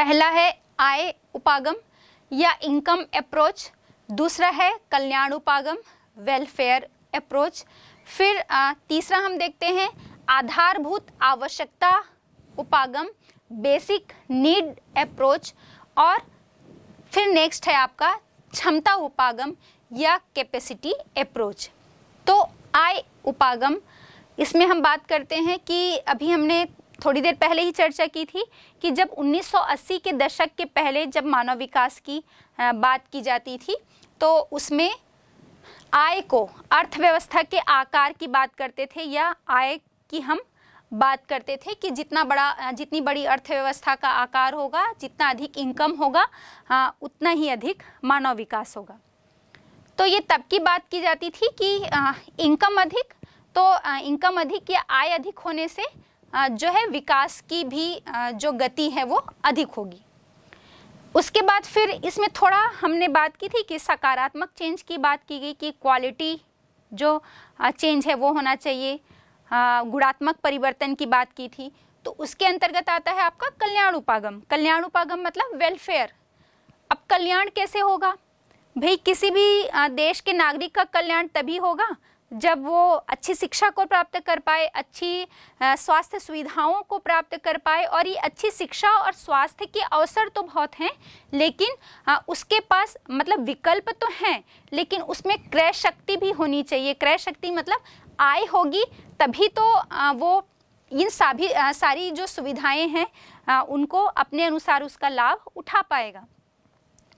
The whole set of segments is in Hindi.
पहला है आय उपागम या इनकम अप्रोच दूसरा है कल्याण उपागम वेलफेयर अप्रोच फिर तीसरा हम देखते हैं आधारभूत आवश्यकता उपागम बेसिक नीड अप्रोच और फिर नेक्स्ट है आपका क्षमता उपागम या कैपेसिटी अप्रोच तो आय उपागम इसमें हम बात करते हैं कि अभी हमने थोड़ी देर पहले ही चर्चा की थी कि जब 1980 के दशक के पहले जब मानव विकास की बात की जाती थी तो उसमें आय को अर्थव्यवस्था के आकार की बात करते थे या आय की हम बात करते थे कि जितना बड़ा जितनी बड़ी अर्थव्यवस्था का आकार होगा जितना अधिक इनकम होगा आ, उतना ही अधिक मानव विकास होगा तो ये तब की बात की जाती थी कि आ, इनकम अधिक तो आ, इनकम अधिक या आय अधिक होने से जो है विकास की भी जो गति है वो अधिक होगी उसके बाद फिर इसमें थोड़ा हमने बात की थी कि सकारात्मक चेंज की बात की गई कि क्वालिटी जो चेंज है वो होना चाहिए गुणात्मक परिवर्तन की बात की थी तो उसके अंतर्गत आता है आपका कल्याण उपागम कल्याण उपागम मतलब वेलफेयर अब कल्याण कैसे होगा भाई किसी भी देश के नागरिक का कल्याण तभी होगा जब वो अच्छी शिक्षा को प्राप्त कर पाए अच्छी स्वास्थ्य सुविधाओं को प्राप्त कर पाए और ये अच्छी शिक्षा और स्वास्थ्य के अवसर तो बहुत हैं लेकिन उसके पास मतलब विकल्प तो हैं लेकिन उसमें क्रय शक्ति भी होनी चाहिए क्रय शक्ति मतलब आय होगी तभी तो वो इन सभी सारी जो सुविधाएं हैं उनको अपने अनुसार उसका लाभ उठा पाएगा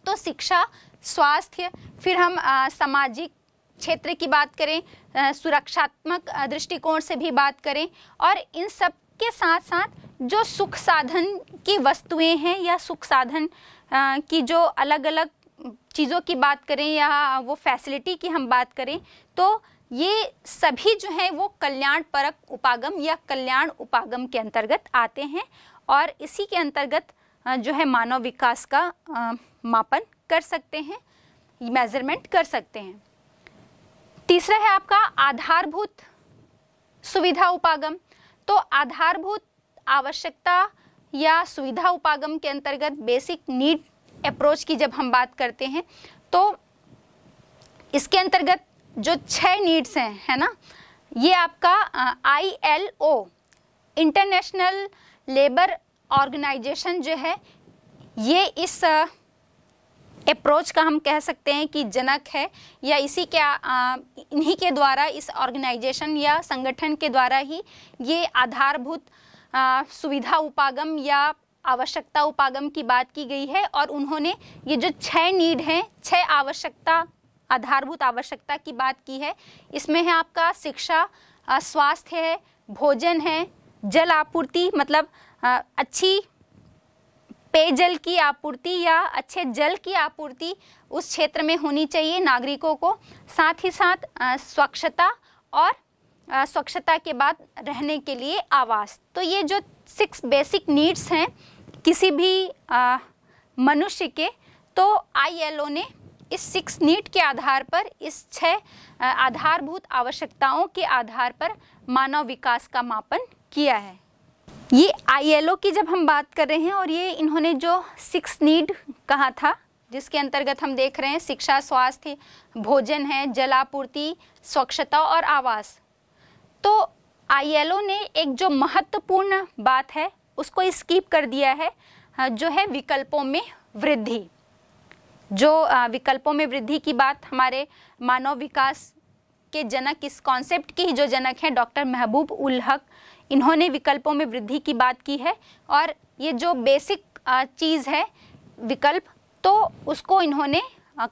तो शिक्षा स्वास्थ्य फिर हम सामाजिक क्षेत्र की बात करें सुरक्षात्मक दृष्टिकोण से भी बात करें और इन सब के साथ साथ जो सुख साधन की वस्तुएं हैं या सुख साधन की जो अलग अलग चीज़ों की बात करें या वो फैसिलिटी की हम बात करें तो ये सभी जो हैं वो कल्याण परक उपागम या कल्याण उपागम के अंतर्गत आते हैं और इसी के अंतर्गत जो है मानव विकास का मापन कर सकते हैं मेजरमेंट कर सकते हैं तीसरा है आपका आधारभूत सुविधा उपागम तो आधारभूत आवश्यकता या सुविधा उपागम के अंतर्गत बेसिक नीड अप्रोच की जब हम बात करते हैं तो इसके अंतर्गत जो छह नीड्स हैं है ना ये आपका I L O international labour organisation जो है ये इस अप्रोच का हम कह सकते हैं कि जनक है या इसी के इन्हीं के द्वारा इस ऑर्गेनाइजेशन या संगठन के द्वारा ही ये आधारभूत सुविधा उपागम या आवश्यकता उपागम की बात की गई है और उन्होंने ये जो छह नीड हैं छह आवश्यकता आधारभूत आवश्यकता की बात की है इसमें है आपका शिक्षा स्वास्थ्य है भोजन है जल आपूर्ति मतलब अच्छी पेयजल की आपूर्ति या अच्छे जल की आपूर्ति उस क्षेत्र में होनी चाहिए नागरिकों को साथ ही साथ स्वच्छता और स्वच्छता के बाद रहने के लिए आवास तो ये जो सिक्स बेसिक नीड्स हैं किसी भी मनुष्य के तो आईएलओ ने इस सिक्स नीड के आधार पर इस छह आधारभूत आवश्यकताओं के आधार पर मानव विकास का मापन किया है ये आईएलओ की जब हम बात कर रहे हैं और ये इन्होंने जो सिक्स नीड कहा था जिसके अंतर्गत हम देख रहे हैं शिक्षा स्वास्थ्य भोजन है जलापूर्ति स्वच्छता और आवास तो आईएलओ ने एक जो महत्वपूर्ण बात है उसको स्कीप कर दिया है जो है विकल्पों में वृद्धि जो विकल्पों में वृद्धि की बात हमारे मानव विकास के जनक इस कॉन्सेप्ट की जो जनक हैं डॉक्टर महबूब उल हक इन्होंने विकल्पों में वृद्धि की बात की है और ये जो बेसिक चीज़ है विकल्प तो उसको इन्होंने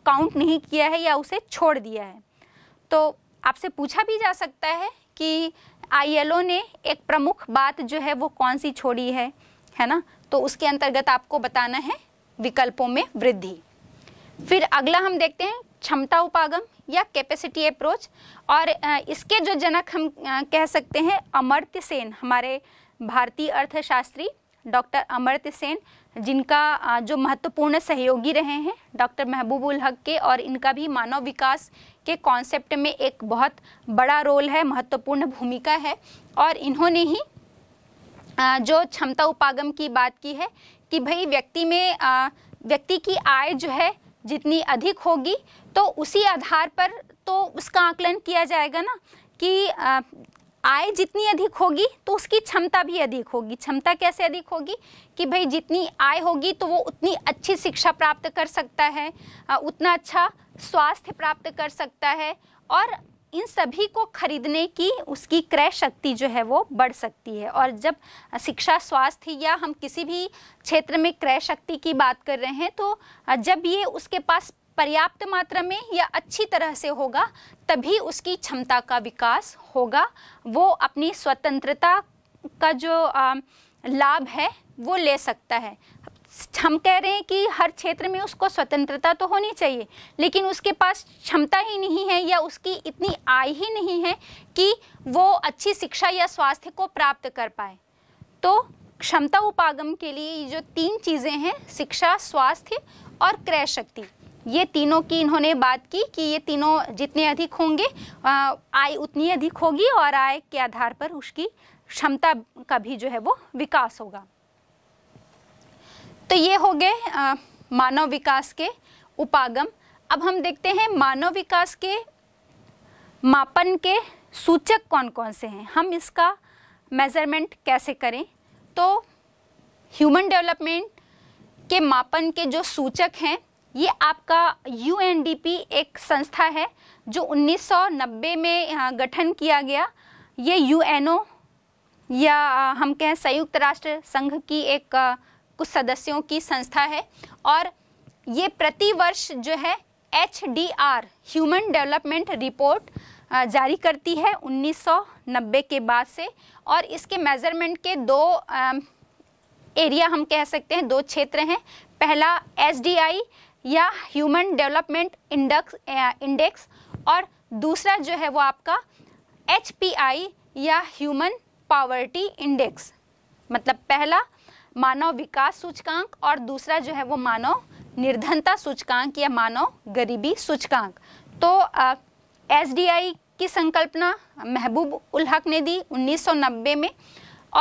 काउंट नहीं किया है या उसे छोड़ दिया है तो आपसे पूछा भी जा सकता है कि आईएलओ ने एक प्रमुख बात जो है वो कौन सी छोड़ी है है ना तो उसके अंतर्गत आपको बताना है विकल्पों में वृद्धि फिर अगला हम देखते हैं क्षमता उपागम या कैपेसिटी अप्रोच और इसके जो जनक हम कह सकते हैं अमर्त्य सेन हमारे भारतीय अर्थशास्त्री डॉक्टर अमर्त्य सेन जिनका जो महत्वपूर्ण सहयोगी रहे हैं डॉक्टर महबूबुल हक के और इनका भी मानव विकास के कॉन्सेप्ट में एक बहुत बड़ा रोल है महत्वपूर्ण भूमिका है और इन्होंने ही जो क्षमता उपागम की बात की है कि भाई व्यक्ति में व्यक्ति की आय जो है जितनी अधिक होगी तो उसी आधार पर तो उसका आकलन किया जाएगा ना कि आ, आय जितनी अधिक होगी तो उसकी क्षमता भी अधिक होगी क्षमता कैसे अधिक होगी कि भाई जितनी आय होगी तो वो उतनी अच्छी शिक्षा प्राप्त कर सकता है उतना अच्छा स्वास्थ्य प्राप्त कर सकता है और इन सभी को खरीदने की उसकी क्रय शक्ति जो है वो बढ़ सकती है और जब शिक्षा स्वास्थ्य या हम किसी भी क्षेत्र में क्रय शक्ति की बात कर रहे हैं तो जब ये उसके पास पर्याप्त मात्रा में या अच्छी तरह से होगा तभी उसकी क्षमता का विकास होगा वो अपनी स्वतंत्रता का जो लाभ है वो ले सकता है हम कह रहे हैं कि हर क्षेत्र में उसको स्वतंत्रता तो होनी चाहिए लेकिन उसके पास क्षमता ही नहीं है या उसकी इतनी आय ही नहीं है कि वो अच्छी शिक्षा या स्वास्थ्य को प्राप्त कर पाए तो क्षमता उपागम के लिए जो तीन चीज़ें हैं शिक्षा स्वास्थ्य और क्रय शक्ति ये तीनों की इन्होंने बात की कि ये तीनों जितने अधिक होंगे आय उतनी अधिक होगी और आय के आधार पर उसकी क्षमता का भी जो है वो विकास होगा तो ये हो गए मानव विकास के उपागम अब हम देखते हैं मानव विकास के मापन के सूचक कौन कौन से हैं हम इसका मेज़रमेंट कैसे करें तो ह्यूमन डेवलपमेंट के मापन के जो सूचक हैं ये आपका यू एक संस्था है जो 1990 में गठन किया गया ये यू या हम कहें संयुक्त राष्ट्र संघ की एक कुछ सदस्यों की संस्था है और ये प्रतिवर्ष जो है H D R human development report जारी करती है 1990 के बाद से और इसके मेज़रमेंट के दो एरिया हम कह सकते हैं दो क्षेत्र हैं पहला एस डी आई या ह्यूमन डेवलपमेंट इंडक्स इंडेक्स और दूसरा जो है वो आपका एच पी आई या ह्यूमन पावर्टी इंडेक्स मतलब पहला मानव विकास सूचकांक और दूसरा जो है वो मानव निर्धनता सूचकांक या मानव गरीबी सूचकांक तो एस की संकल्पना महबूब उल हक ने दी 1990 में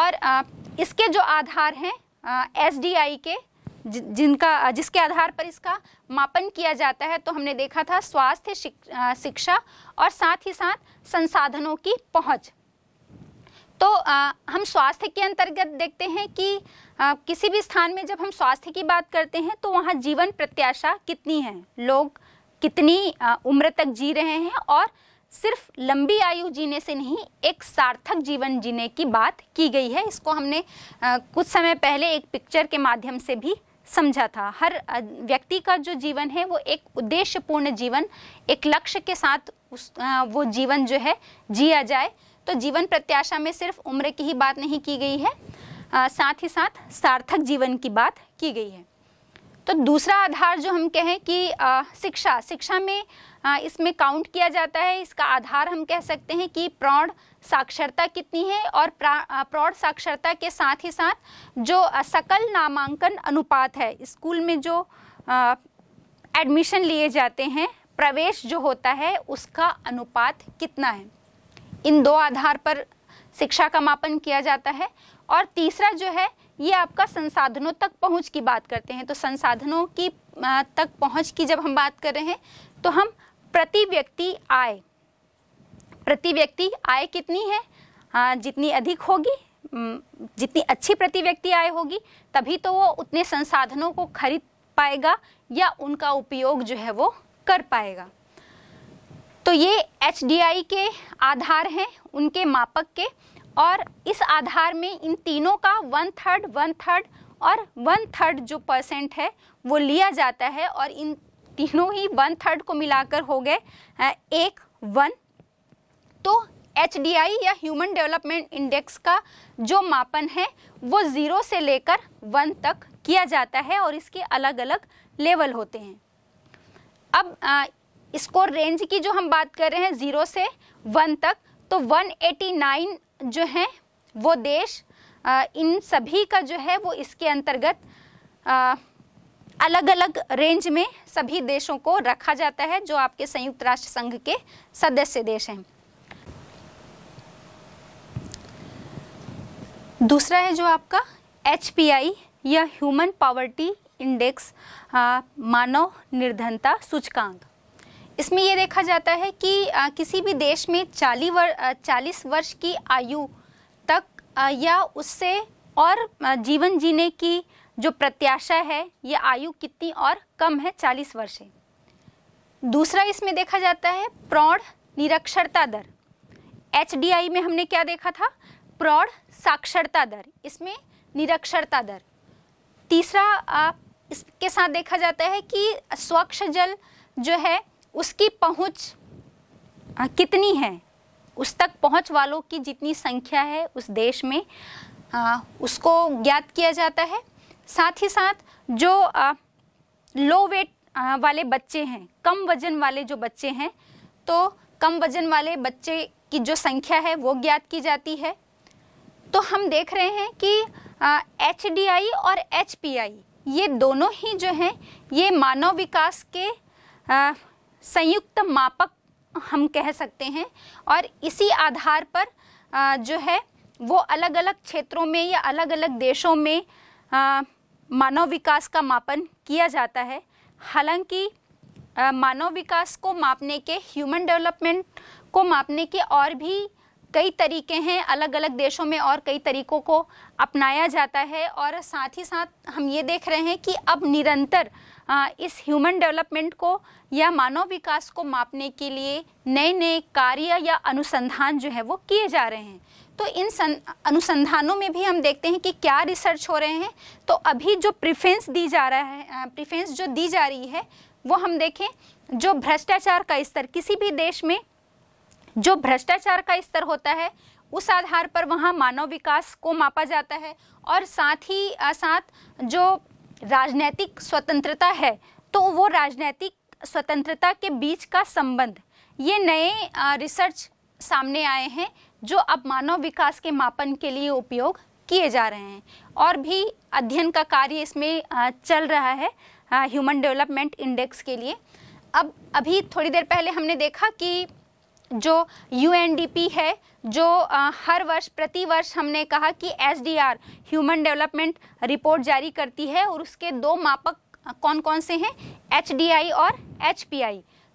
और आ, इसके जो आधार हैं एस के जिनका जिसके आधार पर इसका मापन किया जाता है तो हमने देखा था स्वास्थ्य शिक्षा और साथ ही साथ संसाधनों की पहुंच तो आ, हम स्वास्थ्य के अंतर्गत देखते हैं कि आ, किसी भी स्थान में जब हम स्वास्थ्य की बात करते हैं तो वहाँ जीवन प्रत्याशा कितनी है लोग कितनी आ, उम्र तक जी रहे हैं और सिर्फ लंबी आयु जीने से नहीं एक सार्थक जीवन जीने की बात की गई है इसको हमने आ, कुछ समय पहले एक पिक्चर के माध्यम से भी समझा था हर व्यक्ति का जो जीवन है वो एक उद्देश्यपूर्ण जीवन एक लक्ष्य के साथ उस आ, वो जीवन जो है जिया जाए तो जीवन प्रत्याशा में सिर्फ उम्र की ही बात नहीं की गई है आ, साथ ही साथ सार्थक जीवन की बात की गई है तो दूसरा आधार जो हम कहें कि आ, शिक्षा शिक्षा में आ, इसमें काउंट किया जाता है इसका आधार हम कह सकते हैं कि प्रौढ़ साक्षरता कितनी है और प्रौढ़ साक्षरता के साथ ही साथ जो सकल नामांकन अनुपात है स्कूल में जो एडमिशन लिए जाते हैं प्रवेश जो होता है उसका अनुपात कितना है इन दो आधार पर शिक्षा का मापन किया जाता है और तीसरा जो है ये आपका संसाधनों तक पहुंच की बात करते हैं तो संसाधनों की तक पहुंच की जब हम बात कर रहे हैं तो हम प्रति व्यक्ति आय प्रति व्यक्ति आय कितनी है हाँ जितनी अधिक होगी जितनी अच्छी प्रति व्यक्ति आय होगी तभी तो वो उतने संसाधनों को खरीद पाएगा या उनका उपयोग जो है वो कर पाएगा तो ये एच के आधार हैं उनके मापक के और इस आधार में इन तीनों का वन थर्ड वन थर्ड और वन थर्ड जो परसेंट है वो लिया जाता है और इन तीनों ही वन थर्ड को मिलाकर हो गए एक वन तो एच या ह्यूमन डेवलपमेंट इंडेक्स का जो मापन है वो ज़ीरो से लेकर वन तक किया जाता है और इसके अलग अलग लेवल होते हैं अब इसको रेंज की जो हम बात कर रहे हैं ज़ीरो से वन तक तो 189 जो है वो देश आ, इन सभी का जो है वो इसके अंतर्गत आ, अलग अलग रेंज में सभी देशों को रखा जाता है जो आपके संयुक्त राष्ट्र संघ के सदस्य देश हैं दूसरा है जो आपका एच या ह्यूमन पावर्टी इंडेक्स मानव निर्धनता सूचकांक इसमें ये देखा जाता है कि आ, किसी भी देश में चालीस वर, चालीस वर्ष की आयु तक आ, या उससे और जीवन जीने की जो प्रत्याशा है ये आयु कितनी और कम है चालीस वर्ष है दूसरा इसमें देखा जाता है प्रौढ़ निरक्षरता दर एच में हमने क्या देखा था प्रौढ़ साक्षरता दर इसमें निरक्षरता दर तीसरा इसके साथ देखा जाता है कि स्वच्छ जल जो है उसकी पहुँच कितनी है उस तक पहुँच वालों की जितनी संख्या है उस देश में आ, उसको ज्ञात किया जाता है साथ ही साथ जो आ, लो वेट आ, वाले बच्चे हैं कम वजन वाले जो बच्चे हैं तो कम वजन वाले बच्चे की जो संख्या है वो ज्ञात की जाती है तो हम देख रहे हैं कि एच और एच ये दोनों ही जो हैं ये मानव विकास के संयुक्त मापक हम कह सकते हैं और इसी आधार पर जो है वो अलग अलग क्षेत्रों में या अलग अलग देशों में मानव विकास का मापन किया जाता है हालांकि मानव विकास को मापने के ह्यूमन डेवलपमेंट को मापने के और भी कई तरीके हैं अलग अलग देशों में और कई तरीकों को अपनाया जाता है और साथ ही साथ हम ये देख रहे हैं कि अब निरंतर इस ह्यूमन डेवलपमेंट को या मानव विकास को मापने के लिए नए नए कार्य या अनुसंधान जो है वो किए जा रहे हैं तो इन अनुसंधानों में भी हम देखते हैं कि क्या रिसर्च हो रहे हैं तो अभी जो प्रिफेंस दी जा रहा है प्रिफेंस जो दी जा रही है वो हम देखें जो भ्रष्टाचार का स्तर किसी भी देश में जो भ्रष्टाचार का स्तर होता है उस आधार पर वहाँ मानव विकास को मापा जाता है और साथ ही साथ जो राजनैतिक स्वतंत्रता है तो वो राजनैतिक स्वतंत्रता के बीच का संबंध ये नए रिसर्च सामने आए हैं जो अब मानव विकास के मापन के लिए उपयोग किए जा रहे हैं और भी अध्ययन का कार्य इसमें चल रहा है ह्यूमन डेवलपमेंट इंडेक्स के लिए अब अभी थोड़ी देर पहले हमने देखा कि जो यू है जो आ, हर वर्ष प्रति वर्ष हमने कहा कि एस ह्यूमन डेवलपमेंट रिपोर्ट जारी करती है और उसके दो मापक कौन कौन से हैं एच और एच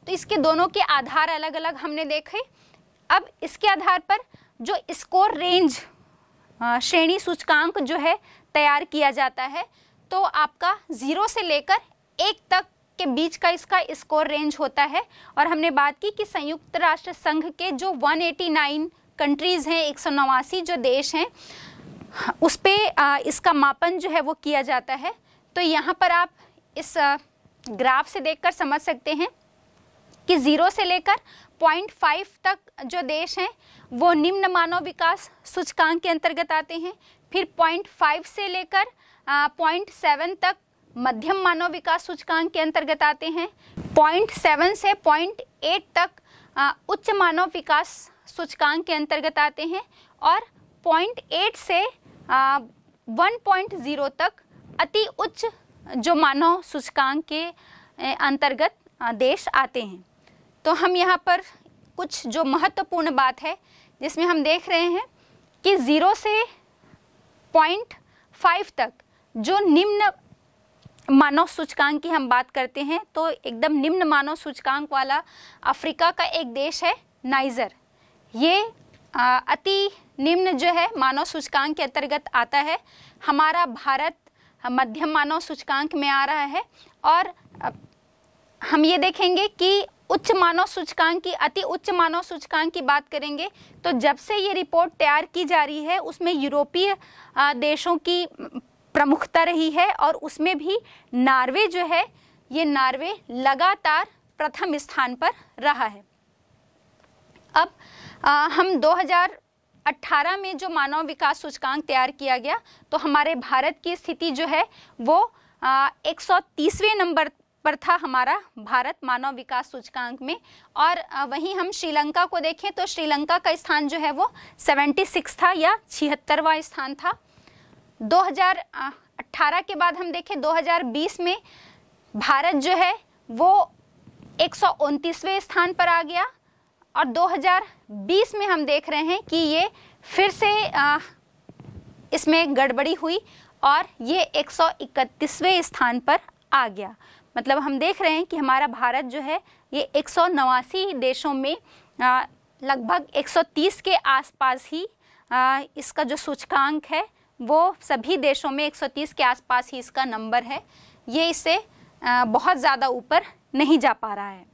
तो इसके दोनों के आधार अलग अलग हमने देखे अब इसके आधार पर जो स्कोर रेंज श्रेणी सूचकांक जो है तैयार किया जाता है तो आपका ज़ीरो से लेकर एक तक के बीच का इसका स्कोर रेंज होता है और हमने बात की कि संयुक्त राष्ट्र संघ के जो 189 कंट्रीज़ हैं एक जो देश हैं उस पर इसका मापन जो है वो किया जाता है तो यहाँ पर आप इस ग्राफ से देखकर समझ सकते हैं कि ज़ीरो से लेकर पॉइंट फाइव तक जो देश हैं वो निम्न मानव विकास सूचकांक के अंतर्गत आते हैं फिर पॉइंट फाइव से लेकर पॉइंट सेवन तक मध्यम मानव विकास सूचकांक के अंतर्गत आते हैं पॉइंट सेवन से पॉइंट एट तक आ, उच्च मानव विकास सूचकांक के अंतर्गत आते हैं और 0.8 से पॉइंट 1.0 तक अति उच्च जो मानव सूचकांक के अंतर्गत देश आते हैं तो हम यहाँ पर कुछ जो महत्वपूर्ण बात है जिसमें हम देख रहे हैं कि ज़ीरो से पॉइंट फाइव तक जो निम्न मानव सूचकांक की हम बात करते हैं तो एकदम निम्न मानव सूचकांक वाला अफ्रीका का एक देश है नाइजर ये अति निम्न जो है मानव सूचकांक के अंतर्गत आता है हमारा भारत मध्यम मानव सूचकांक में आ रहा है और हम ये देखेंगे कि उच्च मानव सूचकांक की अति उच्च मानव सूचकांक की बात करेंगे तो जब से ये रिपोर्ट तैयार की जा रही है उसमें यूरोपीय देशों की प्रमुखता रही है और उसमें भी नार्वे जो है ये नार्वे लगातार प्रथम स्थान पर रहा है अब आ, हम 2018 में जो मानव विकास सूचकांक तैयार किया गया तो हमारे भारत की स्थिति जो है वो एक सौ नंबर पर था हमारा भारत मानव विकास सूचकांक में और वहीं हम श्रीलंका को देखें तो श्रीलंका का स्थान जो है वो 76 था या छिहत्तरवा स्थान था 2018 के बाद हम देखें 2020 में भारत जो है वो एक स्थान पर आ गया और 20 में हम देख रहे हैं कि ये फिर से आ, इसमें गड़बड़ी हुई और ये 131वें स्थान पर आ गया मतलब हम देख रहे हैं कि हमारा भारत जो है ये एक देशों में लगभग 130 के आसपास ही आ, इसका जो सूचकांक है वो सभी देशों में 130 के आसपास ही इसका नंबर है ये इसे आ, बहुत ज़्यादा ऊपर नहीं जा पा रहा है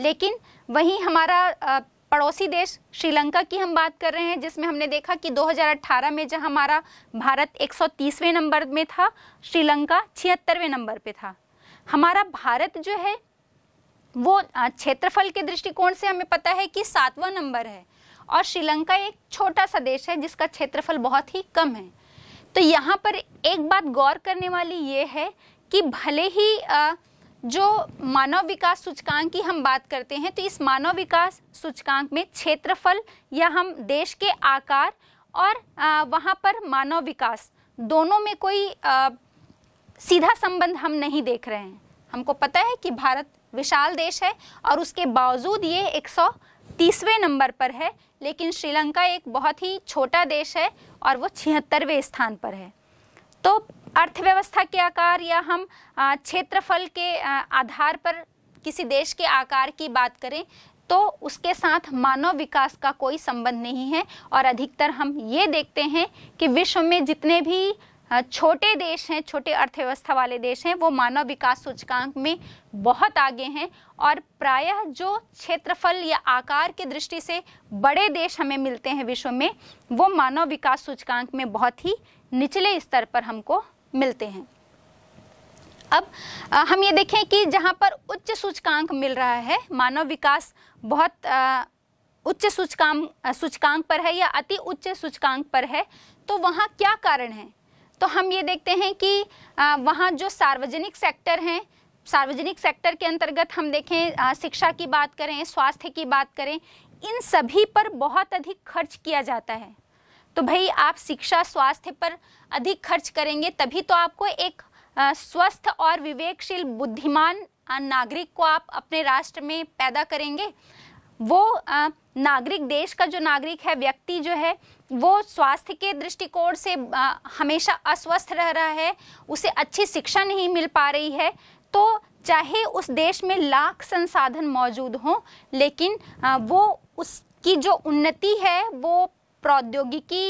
लेकिन वहीं हमारा आ, पड़ोसी देश श्रीलंका की हम बात कर रहे हैं जिसमें हमने देखा कि 2018 में जहां हमारा भारत 130वें नंबर में था श्रीलंका छिहत्तरवें नंबर पे था हमारा भारत जो है वो क्षेत्रफल के दृष्टिकोण से हमें पता है कि सातवां नंबर है और श्रीलंका एक छोटा सा देश है जिसका क्षेत्रफल बहुत ही कम है तो यहाँ पर एक बात गौर करने वाली ये है कि भले ही आ, जो मानव विकास सूचकांक की हम बात करते हैं तो इस मानव विकास सूचकांक में क्षेत्रफल या हम देश के आकार और वहाँ पर मानव विकास दोनों में कोई आ, सीधा संबंध हम नहीं देख रहे हैं हमको पता है कि भारत विशाल देश है और उसके बावजूद ये एक सौ तीसवें नंबर पर है लेकिन श्रीलंका एक बहुत ही छोटा देश है और वो छिहत्तरवें स्थान पर है तो अर्थव्यवस्था के आकार या हम क्षेत्रफल के आधार पर किसी देश के आकार की बात करें तो उसके साथ मानव विकास का कोई संबंध नहीं है और अधिकतर हम ये देखते हैं कि विश्व में जितने भी छोटे देश हैं छोटे अर्थव्यवस्था वाले देश हैं वो मानव विकास सूचकांक में बहुत आगे हैं और प्रायः जो क्षेत्रफल या आकार की दृष्टि से बड़े देश हमें मिलते हैं विश्व में वो मानव विकास सूचकांक में बहुत ही निचले स्तर पर हमको मिलते हैं अब हम ये देखें कि जहाँ पर उच्च सूचकांक मिल रहा है मानव विकास बहुत उच्च सूचकांक सूचकांक पर है या अति उच्च सूचकांक पर है तो वहाँ क्या कारण है तो हम ये देखते हैं कि वहाँ जो सार्वजनिक सेक्टर हैं सार्वजनिक सेक्टर के अंतर्गत हम देखें शिक्षा की बात करें स्वास्थ्य की बात करें इन सभी पर बहुत अधिक खर्च किया जाता है तो भाई आप शिक्षा स्वास्थ्य पर अधिक खर्च करेंगे तभी तो आपको एक स्वस्थ और विवेकशील बुद्धिमान नागरिक को आप अपने राष्ट्र में पैदा करेंगे वो नागरिक देश का जो नागरिक है व्यक्ति जो है वो स्वास्थ्य के दृष्टिकोण से हमेशा अस्वस्थ रह रहा है उसे अच्छी शिक्षा नहीं मिल पा रही है तो चाहे उस देश में लाख संसाधन मौजूद हों लेकिन वो उसकी जो उन्नति है वो प्रौद्योगिकी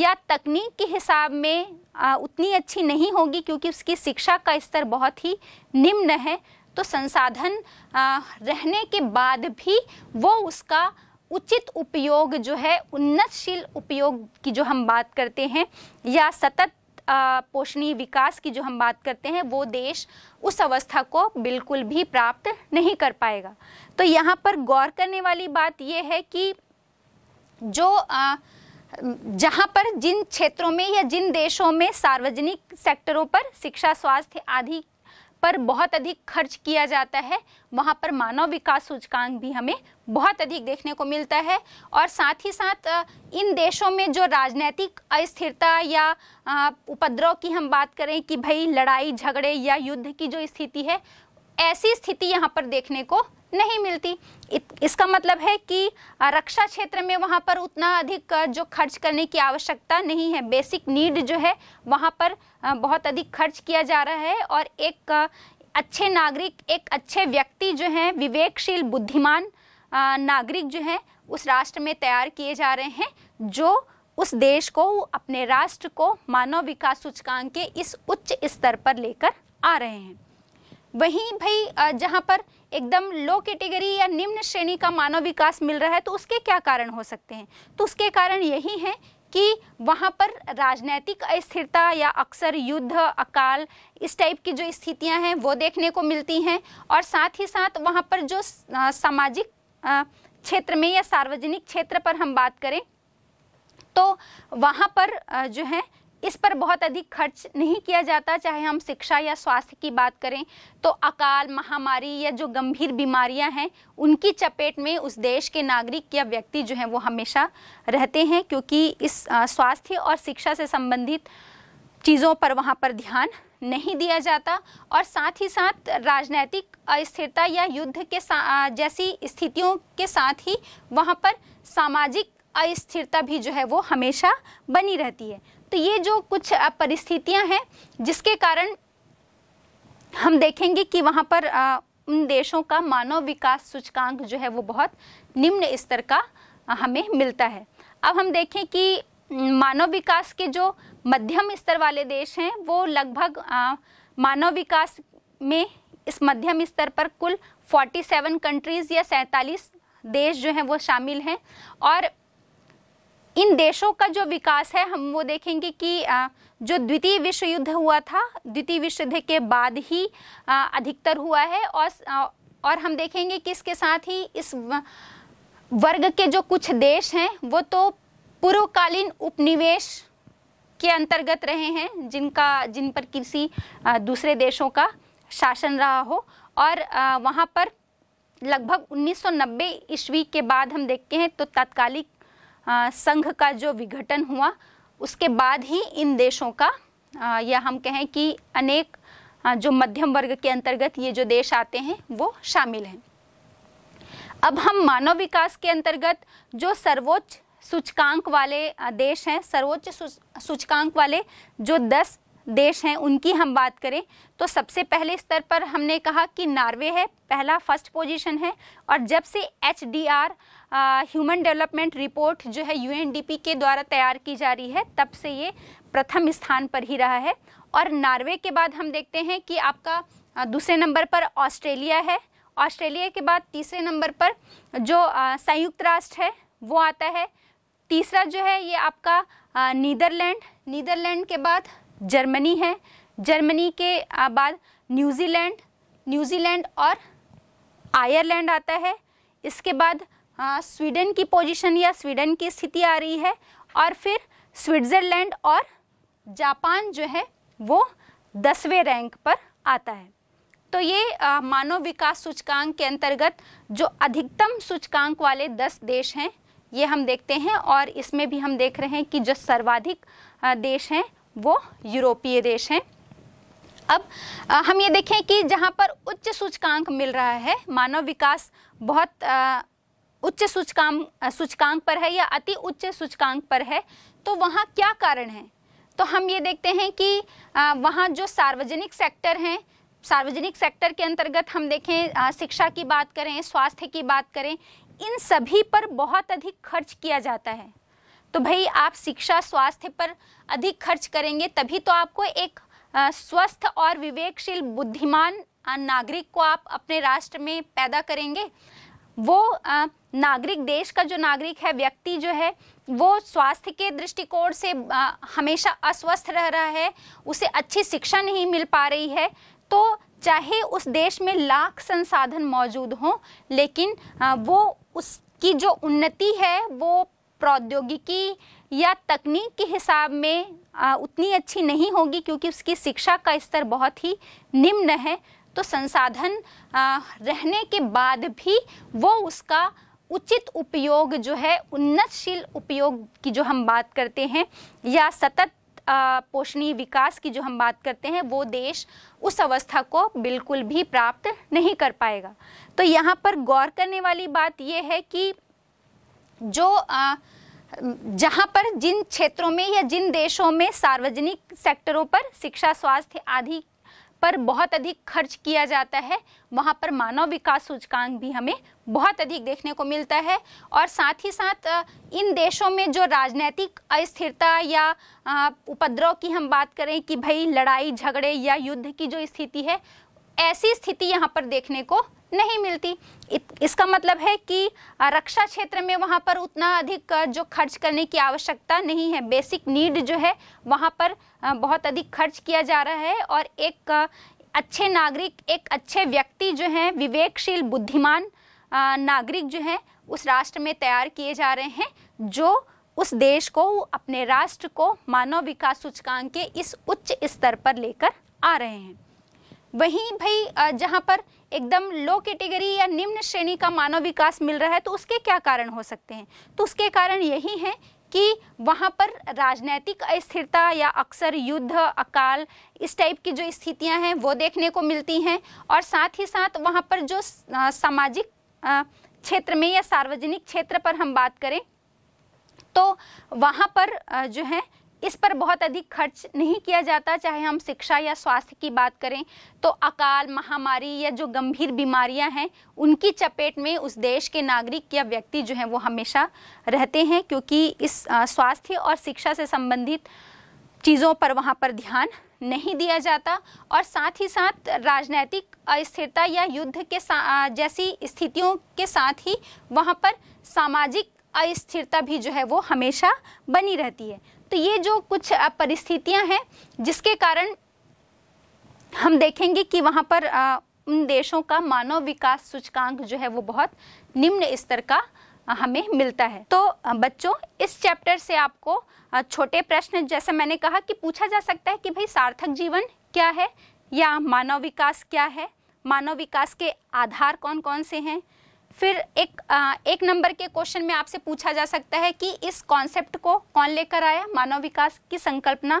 या तकनीक के हिसाब में आ, उतनी अच्छी नहीं होगी क्योंकि उसकी शिक्षा का स्तर बहुत ही निम्न है तो संसाधन आ, रहने के बाद भी वो उसका उचित उपयोग जो है उन्नतशील उपयोग की जो हम बात करते हैं या सतत पोषणीय विकास की जो हम बात करते हैं वो देश उस अवस्था को बिल्कुल भी प्राप्त नहीं कर पाएगा तो यहाँ पर गौर करने वाली बात यह है कि जो आ, जहां पर जिन क्षेत्रों में या जिन देशों में सार्वजनिक सेक्टरों पर शिक्षा स्वास्थ्य आदि पर बहुत अधिक खर्च किया जाता है वहाँ पर मानव विकास सूचकांक भी हमें बहुत अधिक देखने को मिलता है और साथ ही साथ इन देशों में जो राजनैतिक अस्थिरता या उपद्रव की हम बात करें कि भाई लड़ाई झगड़े या युद्ध की जो स्थिति है ऐसी स्थिति यहाँ पर देखने को नहीं मिलती इसका मतलब है कि रक्षा क्षेत्र में वहाँ पर उतना अधिक जो खर्च करने की आवश्यकता नहीं है बेसिक नीड जो है वहाँ पर बहुत अधिक खर्च किया जा रहा है और एक अच्छे नागरिक एक अच्छे व्यक्ति जो हैं विवेकशील बुद्धिमान नागरिक जो हैं उस राष्ट्र में तैयार किए जा रहे हैं जो उस देश को अपने राष्ट्र को मानव विकास सूचकांक के इस उच्च स्तर पर लेकर आ रहे हैं वहीं भाई जहाँ पर एकदम लो कैटेगरी या निम्न श्रेणी का मानव विकास मिल रहा है तो उसके क्या कारण हो सकते हैं तो उसके कारण यही हैं कि वहाँ पर राजनैतिक अस्थिरता या अक्सर युद्ध अकाल इस टाइप की जो स्थितियाँ हैं वो देखने को मिलती हैं और साथ ही साथ वहाँ पर जो सामाजिक क्षेत्र में या सार्वजनिक क्षेत्र पर हम बात करें तो वहाँ पर जो है इस पर बहुत अधिक खर्च नहीं किया जाता चाहे हम शिक्षा या स्वास्थ्य की बात करें तो अकाल महामारी या जो गंभीर बीमारियां हैं उनकी चपेट में उस देश के नागरिक या व्यक्ति जो हैं वो हमेशा रहते हैं क्योंकि इस स्वास्थ्य और शिक्षा से संबंधित चीज़ों पर वहाँ पर ध्यान नहीं दिया जाता और साथ ही साथ राजनैतिक अस्थिरता या युद्ध के जैसी स्थितियों के साथ ही वहाँ पर सामाजिक अस्थिरता भी जो है वो हमेशा बनी रहती है तो ये जो कुछ परिस्थितियां हैं जिसके कारण हम देखेंगे कि वहाँ पर उन देशों का मानव विकास सूचकांक जो है वो बहुत निम्न स्तर का हमें मिलता है अब हम देखें कि मानव विकास के जो मध्यम स्तर वाले देश हैं वो लगभग मानव विकास में इस मध्यम स्तर पर कुल 47 कंट्रीज़ या सैंतालीस देश जो हैं वो शामिल हैं और इन देशों का जो विकास है हम वो देखेंगे कि जो द्वितीय विश्व युद्ध हुआ था द्वितीय विश्व युद्ध के बाद ही अधिकतर हुआ है और और हम देखेंगे कि इसके साथ ही इस वर्ग के जो कुछ देश हैं वो तो पूर्वकालीन उपनिवेश के अंतर्गत रहे हैं जिनका जिन पर किसी दूसरे देशों का शासन रहा हो और वहाँ पर लगभग 1990 ईस्वी के बाद हम देखते हैं तो तात्कालिक संघ का जो विघटन हुआ उसके बाद ही इन देशों का या हम कहें कि अनेक जो मध्यम वर्ग के अंतर्गत ये जो देश आते हैं वो शामिल हैं अब हम मानव विकास के अंतर्गत जो सर्वोच्च सूचकांक वाले देश हैं सर्वोच्च सूचकांक वाले जो दस देश हैं उनकी हम बात करें तो सबसे पहले स्तर पर हमने कहा कि नार्वे है पहला फर्स्ट पोजीशन है और जब से एच ह्यूमन डेवलपमेंट रिपोर्ट जो है यू के द्वारा तैयार की जा रही है तब से ये प्रथम स्थान पर ही रहा है और नार्वे के बाद हम देखते हैं कि आपका दूसरे नंबर पर ऑस्ट्रेलिया है ऑस्ट्रेलिया के बाद तीसरे नंबर पर जो संयुक्त राष्ट्र है वो आता है तीसरा जो है ये आपका नीदरलैंड नीदरलैंड के बाद जर्मनी है जर्मनी के बाद न्यूजीलैंड न्यूजीलैंड और आयरलैंड आता है इसके बाद स्वीडन की पोजीशन या स्वीडन की स्थिति आ रही है और फिर स्विट्ज़रलैंड और जापान जो है वो दसवें रैंक पर आता है तो ये मानव विकास सूचकांक के अंतर्गत जो अधिकतम सूचकांक वाले दस देश हैं ये हम देखते हैं और इसमें भी हम देख रहे हैं कि जो सर्वाधिक देश हैं वो यूरोपीय देश हैं अब आ, हम ये देखें कि जहाँ पर उच्च सूचकांक मिल रहा है मानव विकास बहुत आ, उच्च सूचकांक सूचकांक पर है या अति उच्च सूचकांक पर है तो वहाँ क्या कारण है तो हम ये देखते हैं कि आ, वहाँ जो सार्वजनिक सेक्टर हैं सार्वजनिक सेक्टर के अंतर्गत हम देखें शिक्षा की बात करें स्वास्थ्य की बात करें इन सभी पर बहुत अधिक खर्च किया जाता है तो भाई आप शिक्षा स्वास्थ्य पर अधिक खर्च करेंगे तभी तो आपको एक स्वस्थ और विवेकशील बुद्धिमान नागरिक को आप अपने राष्ट्र में पैदा करेंगे वो नागरिक देश का जो नागरिक है व्यक्ति जो है वो स्वास्थ्य के दृष्टिकोण से हमेशा अस्वस्थ रह रहा है उसे अच्छी शिक्षा नहीं मिल पा रही है तो चाहे उस देश में लाख संसाधन मौजूद हों लेकिन वो उसकी जो उन्नति है वो प्रौद्योगिकी या तकनीक के हिसाब में आ, उतनी अच्छी नहीं होगी क्योंकि उसकी शिक्षा का स्तर बहुत ही निम्न है तो संसाधन आ, रहने के बाद भी वो उसका उचित उपयोग जो है उन्नतशील उपयोग की जो हम बात करते हैं या सतत पोषणीय विकास की जो हम बात करते हैं वो देश उस अवस्था को बिल्कुल भी प्राप्त नहीं कर पाएगा तो यहाँ पर गौर करने वाली बात यह है कि जो आ, जहाँ पर जिन क्षेत्रों में या जिन देशों में सार्वजनिक सेक्टरों पर शिक्षा स्वास्थ्य आदि पर बहुत अधिक खर्च किया जाता है वहाँ पर मानव विकास सूचकांक भी हमें बहुत अधिक देखने को मिलता है और साथ ही साथ इन देशों में जो राजनैतिक अस्थिरता या उपद्रव की हम बात करें कि भाई लड़ाई झगड़े या युद्ध की जो स्थिति है ऐसी स्थिति यहाँ पर देखने को नहीं मिलती इसका मतलब है कि रक्षा क्षेत्र में वहाँ पर उतना अधिक जो खर्च करने की आवश्यकता नहीं है बेसिक नीड जो है वहाँ पर बहुत अधिक खर्च किया जा रहा है और एक अच्छे नागरिक एक अच्छे व्यक्ति जो हैं विवेकशील बुद्धिमान नागरिक जो हैं उस राष्ट्र में तैयार किए जा रहे हैं जो उस देश को अपने राष्ट्र को मानव विकास सूचकांक के इस उच्च स्तर पर लेकर आ रहे हैं वहीं भाई जहाँ पर एकदम लो कैटेगरी या निम्न श्रेणी का मानव विकास मिल रहा है तो उसके क्या कारण हो सकते हैं तो उसके कारण यही हैं कि वहाँ पर राजनैतिक अस्थिरता या अक्सर युद्ध अकाल इस टाइप की जो स्थितियाँ हैं वो देखने को मिलती हैं और साथ ही साथ वहाँ पर जो सामाजिक क्षेत्र में या सार्वजनिक क्षेत्र पर हम बात करें तो वहाँ पर जो है इस पर बहुत अधिक खर्च नहीं किया जाता चाहे हम शिक्षा या स्वास्थ्य की बात करें तो अकाल महामारी या जो गंभीर बीमारियां हैं उनकी चपेट में उस देश के नागरिक या व्यक्ति जो हैं वो हमेशा रहते हैं क्योंकि इस स्वास्थ्य और शिक्षा से संबंधित चीज़ों पर वहाँ पर ध्यान नहीं दिया जाता और साथ ही साथ राजनैतिक अस्थिरता या युद्ध के जैसी स्थितियों के साथ ही वहाँ पर सामाजिक अस्थिरता भी जो है वो हमेशा बनी रहती है तो ये जो कुछ परिस्थितियां हैं जिसके कारण हम देखेंगे कि वहाँ पर उन देशों का मानव विकास सूचकांक जो है वो बहुत निम्न स्तर का हमें मिलता है तो बच्चों इस चैप्टर से आपको छोटे प्रश्न जैसे मैंने कहा कि पूछा जा सकता है कि भाई सार्थक जीवन क्या है या मानव विकास क्या है मानव विकास के आधार कौन कौन से हैं फिर एक आ, एक नंबर के क्वेश्चन में आपसे पूछा जा सकता है कि इस कॉन्सेप्ट को कौन लेकर आया मानव विकास की संकल्पना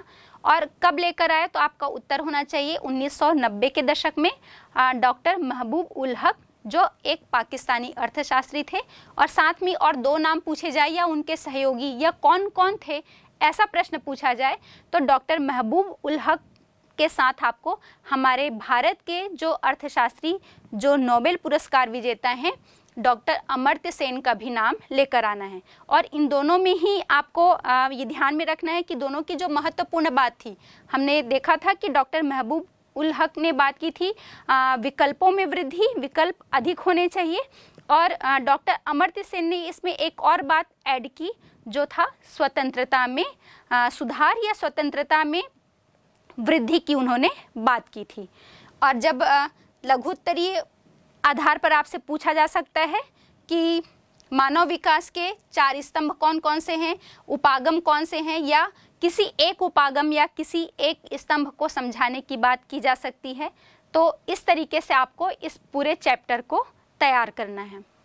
और कब लेकर आया तो आपका उत्तर होना चाहिए 1990 के दशक में डॉक्टर महबूब उल हक जो एक पाकिस्तानी अर्थशास्त्री थे और साथ में और दो नाम पूछे जाए या उनके सहयोगी या कौन कौन थे ऐसा प्रश्न पूछा जाए तो डॉक्टर महबूब उल हक के साथ आपको हमारे भारत के जो अर्थशास्त्री जो नोबेल पुरस्कार विजेता हैं डॉक्टर अमर्त्य सेन का भी नाम लेकर आना है और इन दोनों में ही आपको ये ध्यान में रखना है कि दोनों की जो महत्वपूर्ण बात थी हमने देखा था कि डॉक्टर महबूब उल हक ने बात की थी आ, विकल्पों में वृद्धि विकल्प अधिक होने चाहिए और डॉक्टर अमर्त्य सेन ने इसमें एक और बात ऐड की जो था स्वतंत्रता में आ, सुधार या स्वतंत्रता में वृद्धि की उन्होंने बात की थी और जब लघुत्तरीय आधार पर आपसे पूछा जा सकता है कि मानव विकास के चार स्तंभ कौन कौन से हैं उपागम कौन से हैं या किसी एक उपागम या किसी एक स्तंभ को समझाने की बात की जा सकती है तो इस तरीके से आपको इस पूरे चैप्टर को तैयार करना है